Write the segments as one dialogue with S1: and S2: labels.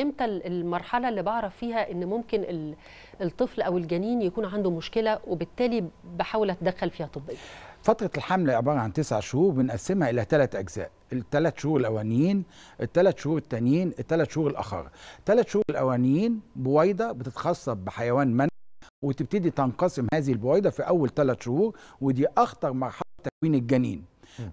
S1: امتى المرحله اللي بعرف فيها ان ممكن الطفل او الجنين يكون عنده مشكله وبالتالي بحاول اتدخل فيها طبيا
S2: فترة الحمل عبارة عن تسع شهور بنقسمها إلى ثلاث أجزاء الثلاث شهور الأولانيين الثلاث شهور التانيين الثلاث شهور الآخر الثلاث شهور الأولانيين بويضة بتتخصب بحيوان من وتبتدي تنقسم هذه البويضة في أول ثلاث شهور ودي أخطر مرحلة تكوين الجنين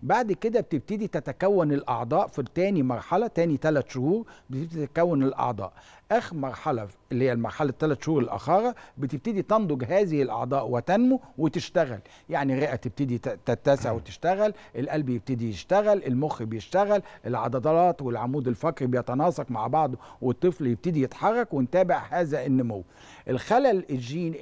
S2: بعد كده بتبتدي تتكون الاعضاء في تاني مرحله تاني ثلاث شهور بتبتدي تتكون الاعضاء اخر مرحله اللي هي المرحله الثلاث شهور الاخيره بتبتدي تنضج هذه الاعضاء وتنمو وتشتغل يعني الرئه تبتدي تتسع وتشتغل القلب يبتدي يشتغل المخ بيشتغل العضلات والعمود الفقري بيتناسق مع بعض والطفل يبتدي يتحرك ونتابع هذا النمو الخلل الجين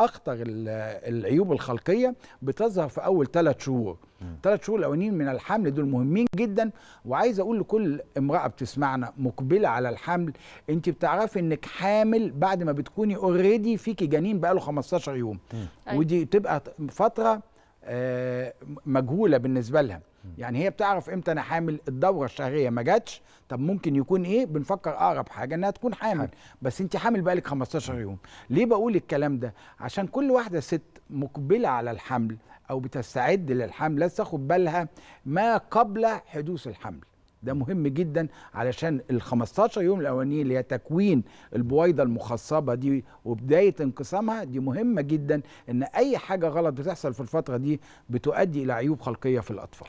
S2: اخطر العيوب الخلقيه بتظهر في اول ثلاث شهور ثلاث شهور الاولانيين من الحمل دول مهمين جدا وعايز اقول لكل امراه بتسمعنا مقبله على الحمل انت بتعرفي انك حامل بعد ما بتكوني اوريدي فيكي جنين بقاله 15 يوم مم. أيوة. ودي تبقى فتره آه، مجهوله بالنسبه لها يعني هي بتعرف امتى انا حامل الدوره الشهريه ما جاتش طب ممكن يكون ايه بنفكر اقرب حاجه انها تكون حامل بس انت حامل بقالك 15 يوم ليه بقول الكلام ده عشان كل واحده ست مقبله على الحمل او بتستعد للحمل لازم تاخد بالها ما قبل حدوث الحمل ده مهم جدا علشان ال 15 يوم الاولانيين اللي هي تكوين البويضه المخصبه دي وبدايه انقسامها دي مهمه جدا ان اي حاجه غلط بتحصل في الفتره دي بتؤدي الى عيوب خلقيه في الاطفال